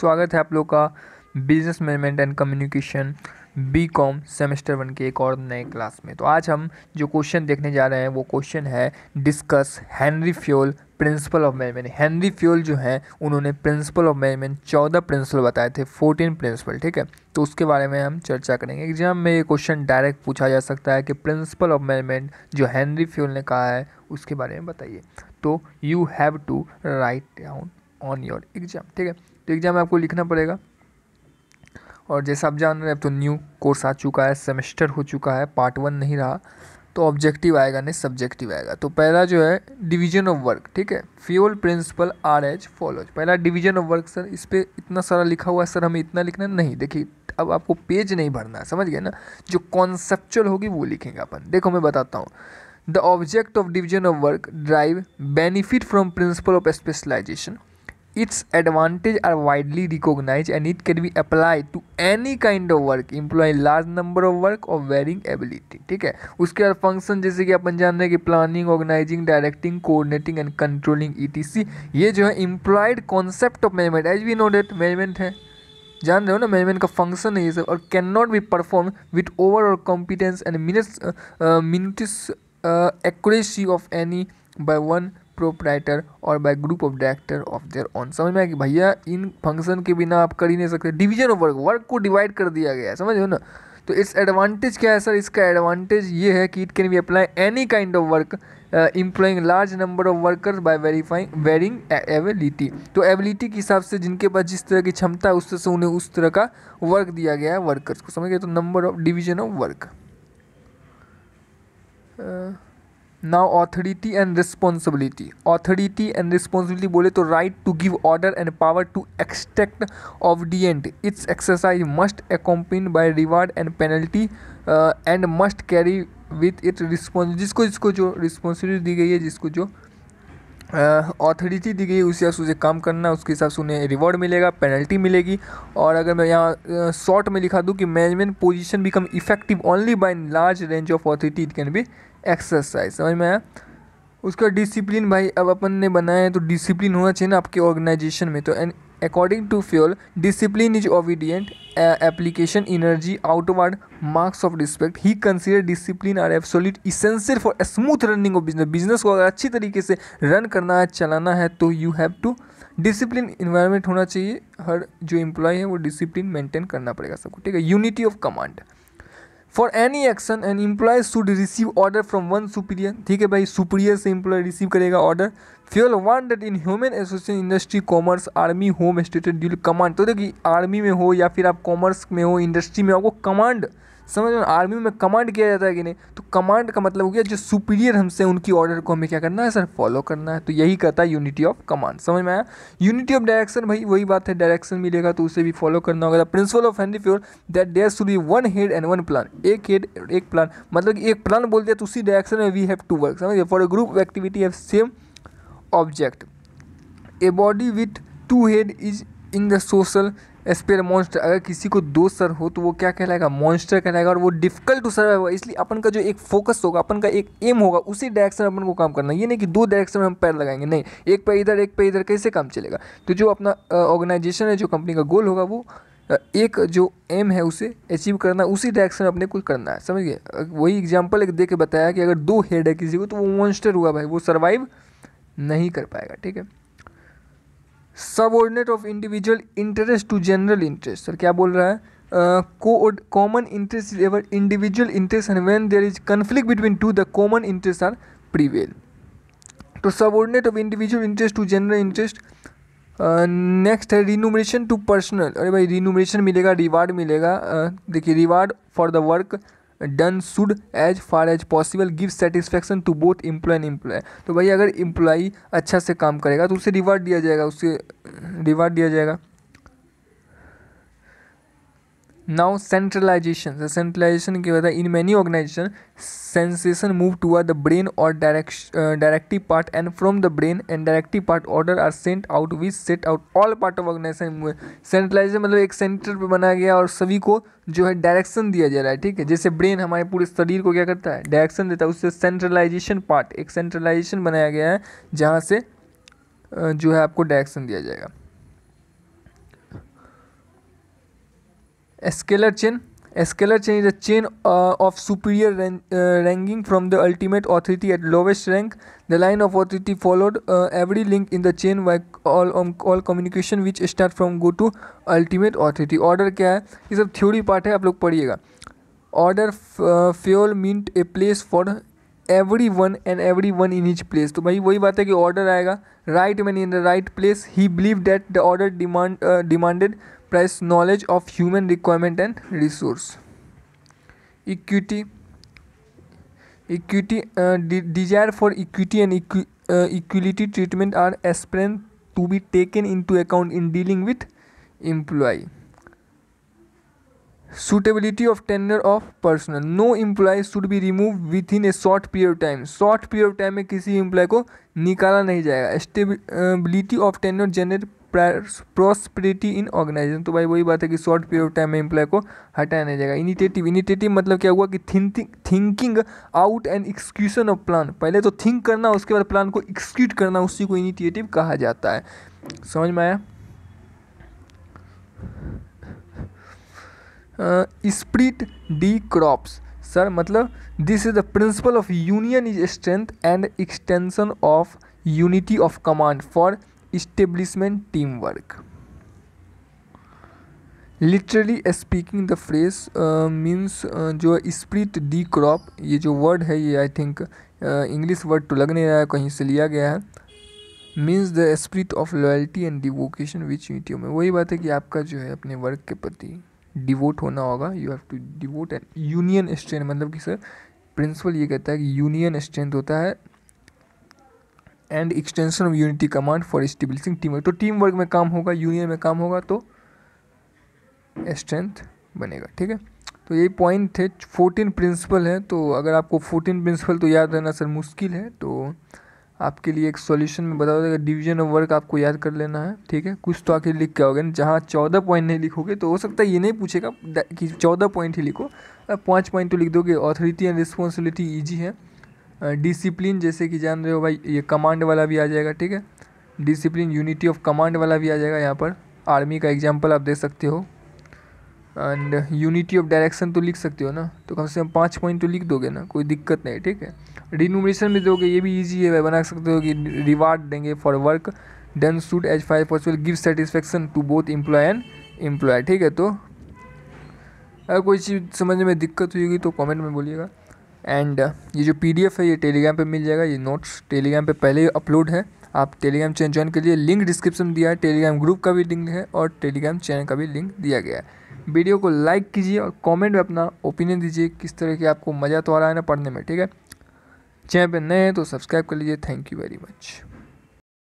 स्वागत है आप लोग का business management and communication B com semester one के एक और नए क्लास में तो आज हम जो क्वेश्चन देखने जा रहे हैं वो क्वेश्चन है discuss Henri Fayol principle of management Henri Fayol जो है उन्होंने प्रिंसिपल ऑफ मैनेजमेंट चौदह प्रिंसिपल बताए थे फोर्टीन प्रिंसिपल ठीक है तो उसके बारे में हम चर्चा करेंगे एग्जाम में ये क्वेश्चन डायरेक्ट पूछा जा सकता है कि प्रिंसिपल ऑफ मैनेजमेंट जो हैनरी फ्योल ने कहा है उसके बारे में बताइए तो you have to write down on your exam ठीक है तो एग्ज़ाम आपको लिखना पड़ेगा और जैसा आप जान रहे हैं अब तो न्यू कोर्स आ चुका है सेमेस्टर हो चुका है पार्ट वन नहीं रहा तो ऑब्जेक्टिव आएगा नहीं सब्जेक्टिव आएगा तो पहला जो है डिवीजन ऑफ वर्क ठीक है Fayol principle are as follows पहला डिवीजन ऑफ वर्क सर इस पर इतना सारा लिखा हुआ है सर हमें इतना लिखना नहीं देखिए अब आपको पेज नहीं भरना है समझ गए ना जो कॉन्सेप्चुअल होगी वो लिखेंगे अपन देखो मैं बताता हूँ the object of division of work derive benefit from principle of specialisation it's advantage are widely recognise and it can be apply to any kind of work employ large number of work और varying ability ठीक है उसके बाद function जैसे कि अपन जान रहे हैं कि planning organising directing coordinating and controlling see ये जो है employed concept of management as we know that management है जान रहे हो ना मैनेजमेंट का फंक्शन है ये सब और can not be perform with overall competence and minutes minutes accuracy of any by one proprietor और by group of director of their own समझ में आया कि भैया इन फंक्शन के बिना आप कर ही नहीं सकते डिवीजन ऑफ वर्क वर्क को डिवाइड कर दिया गया है समझ हो ना तो इट्स एडवांटेज क्या है सर इसका एडवांटेज ये है कि it can be apply any kind of work employing large number of workers by verifying varying ability तो एबिलिटी के हिसाब से जिनके पास जिस तरह की क्षमता है उस तरह से उन्हें उस तरह का वर्क दिया गया है वर्कर्स को समझ गए तो number of division of work now authority and responsibility authority and responsibility बोले तो right to give order and power to exact obedient it's exercise must accompany by reward and penalty and must carry with it response जिसको जिसको जो responsibility दी गई है जिसको जो authority uh, दी गई उसी हिसाब से उसे काम करना उसके हिसाब से उन्हें रिवॉर्ड मिलेगा पेनल्टी मिलेगी और अगर मैं यहाँ शॉर्ट uh, में लिखा दूँ कि management position become effective only by large range of authority it can be exercise समझ में आया उसका डिसिप्लिन भाई अब अपन ने बनाया है तो डिसिप्लिन होना चाहिए ना आपके ऑर्गेनाइजेशन में तो and according to Fayol discipline is obedient application energy outward marks of respect he consider discipline are absolute essential for smooth running of business business को अगर अच्छी तरीके से रन करना है चलाना है तो you have to discipline environment होना चाहिए हर जो एम्प्लॉय है वो डिसिप्लिन मेंटेन करना पड़ेगा सबको ठीक है unity of command for any action an employ should receive order from one superior ठीक है भाई सुपीरियर से इम्प्लॉय रिसीव करेगा order Fayol one that in human association industry commerce army home stated dual command तो देखिए army में हो या फिर आप कॉमर्स में हो इंडस्ट्री में हो, आपको कमांड समझ में आर्मी में कमांड किया जाता है कि नहीं तो कमांड का मतलब हो गया जो सुपीरियर हमसे उनकी ऑर्डर को हमें क्या करना है सर फॉलो करना है तो यही कहता है यूनिटी ऑफ कमांड समझ में आया यूनिटी ऑफ डायरेक्शन भाई वही बात है डायरेक्शन मिलेगा तो उसे भी फॉलो करना होगा principle of Henri Fayol that there should be one head and one plan एक हेड एक प्लान मतलब एक प्लान बोल दिया तो उसी डायरेक्शन में वी हैव टू वर्क समझिए for a group activity have same object a body with two head is in the social sphere monster अगर किसी को दो सर हो तो वो क्या कहलाएगा मॉन्स्टर कहलाएगा और वो डिफिकल्ट टू सर्वाइव होगा इसलिए अपन का जो एक फोकस होगा अपन का एक एम होगा उसी डायरेक्शन में अपन को काम करना ये नहीं कि दो डायरेक्शन में हम पैर लगाएंगे नहीं एक पैर इधर एक पैर इधर कैसे काम चलेगा तो जो अपना ऑर्गेनाइजेशन है जो कंपनी का गोल होगा वो एक जो एम है उसे अचीव करना उसी डायरेक्शन में अपने को करना है समझिए वही एग्जाम्पल एक दे के बताया कि अगर दो हेड है किसी को तो वो मॉन्स्टर हुआ भाई वो सर्वाइव नहीं कर पाएगा ठीक है subordinate of individual interest to general interest sir क्या बोल रहा है को common interest is ever individual interest and when there is conflict between two the common interest are prevail तो subordinate of individual interest to general interest next है remuneration to personal अरे भाई रिनूमरेशन मिलेगा रिवार्ड मिलेगा uh, देखिए reward for the work done should as far as possible give satisfaction to both employ and employ तो भाई अगर इम्प्लॉई अच्छा से काम करेगा तो उसे रिवार्ड दिया जाएगा उसे रिवार्ड दिया जाएगा नाउ सेंट्रलाइजेशन सेंट्रलाइजेशन की वजह in many organisation sensation move toward the brain और direction directive part and from the brain and directive part order are sent out we set out all part of organisation centralisation मतलब एक centre पर बनाया गया और सभी को जो है डायरेक्शन दिया जा रहा है ठीक है जैसे ब्रेन हमारे पूरे शरीर को क्या करता है डायरेक्शन देता है उससे सेंट्रलाइजेशन पार्ट एक सेंट्रलाइजेशन बनाया गया है जहाँ से uh, जो है आपको डायरेक्शन दिया जाएगा scalar chain scalar chain is a chain of superior ranking from the ultimate authority at lowest rank the line of authority followed every link in the chain by all communication which start from go to ultimate authority order क्या है ये सब theory part है आप लोग पढ़िएगा order Fayol meet a place for every one and every one in each place तो भाई वही बात है कि ऑर्डर आएगा right man in the right place he believe that the order demand demanded price knowledge of human requirement and resource equity equity desire for equity and equity treatment are expected to be taken in to account in dealing with employ suitability of tenure of personal no employ should be remove within a short period time short period time में किसी employ को निकाला नहीं जाएगा stability of tenure generate prosperity in organisation तो भाई वही बात है कि शॉर्ट पीरियड ऑफ टाइम में एम्प्लॉय को हटाया नहीं जाएगा इनिटेटिव इनिटेटिव मतलब क्या हुआ कि thinking out and execution of plan पहले तो थिंक करना उसके बाद प्लान को एक्सक्यूट करना उसी को इनिटिएटिव कहा जाता है समझ में आया स्प्रिट डी क्रॉप्स सर मतलब this is the principle of union is strength and extension of unity of command for team work literally speaking the phrase means जो स्प्रिट दी क्रॉप ये जो वर्ड है ये आई थिंक इंग्लिश वर्ड तो लग नहीं रहा है कहीं से लिया गया है means the spirit of loyalty and devotion which unity में वही बात है कि आपका जो है अपने वर्क के प्रति डिवोट होना होगा you have to devote and union strength मतलब कि सर प्रिंसिपल ये कहता है कि यूनियन स्ट्रेंथ होता है and extension of unity command for establishing team work तो टीम वर्क में काम होगा यूनियन में काम होगा तो स्ट्रेंथ बनेगा ठीक है तो यही पॉइंट थे फोर्टीन प्रिंसिपल है तो अगर आपको फोर्टीन प्रिंसिपल तो याद रहना सर मुश्किल है तो आपके लिए एक सॉल्यूशन में बता देगा डिवीजन ऑफ वर्क आपको याद कर लेना है ठीक है कुछ तो आके लिख के आओगे जहाँ चौदह पॉइंट नहीं लिखोगे तो हो सकता है ये नहीं पूछेगा कि चौदह पॉइंट ही लिखो पाँच पॉइंट तो लिख दोगे ऑथोरिटी एंड रिस्पॉन्सिबिलिटी ईजी है डिसिप्लिन जैसे कि जान रहे हो भाई ये कमांड वाला भी आ जाएगा ठीक है डिसिप्लिन यूनिटी ऑफ कमांड वाला भी आ जाएगा यहाँ पर आर्मी का एग्जाम्पल आप दे सकते हो एंड यूनिटी ऑफ डायरेक्शन तो लिख सकते हो ना तो कम से कम पाँच पॉइंट तो लिख दोगे ना कोई दिक्कत नहीं ठीक है रिनोमेशन भी दोगे ये भी ईजी है भाई बना सकते हो कि रिवार्ड देंगे for work done should as far possible give satisfaction to both employ and employ ठीक है तो अगर कोई चीज़ समझने में दिक्कत हुई तो कमेंट में बोलिएगा एंड uh, ये जो पी है ये टेलीग्राम पर मिल जाएगा ये नोट्स टेलीग्राम पर पहले ही अपलोड है आप टेलीग्राम चैनल ज्वाइन के लिए लिंक डिस्क्रिप्शन दिया है टेलीग्राम ग्रुप का भी लिंक है और टेलीग्राम चैनल का भी लिंक दिया गया है वीडियो को लाइक कीजिए और कमेंट में अपना ओपिनियन दीजिए किस तरह की आपको मज़ा तो आ रहा है ना पढ़ने में ठीक है चैनल पर नए हैं तो सब्सक्राइब कर लीजिए थैंक यू वेरी मच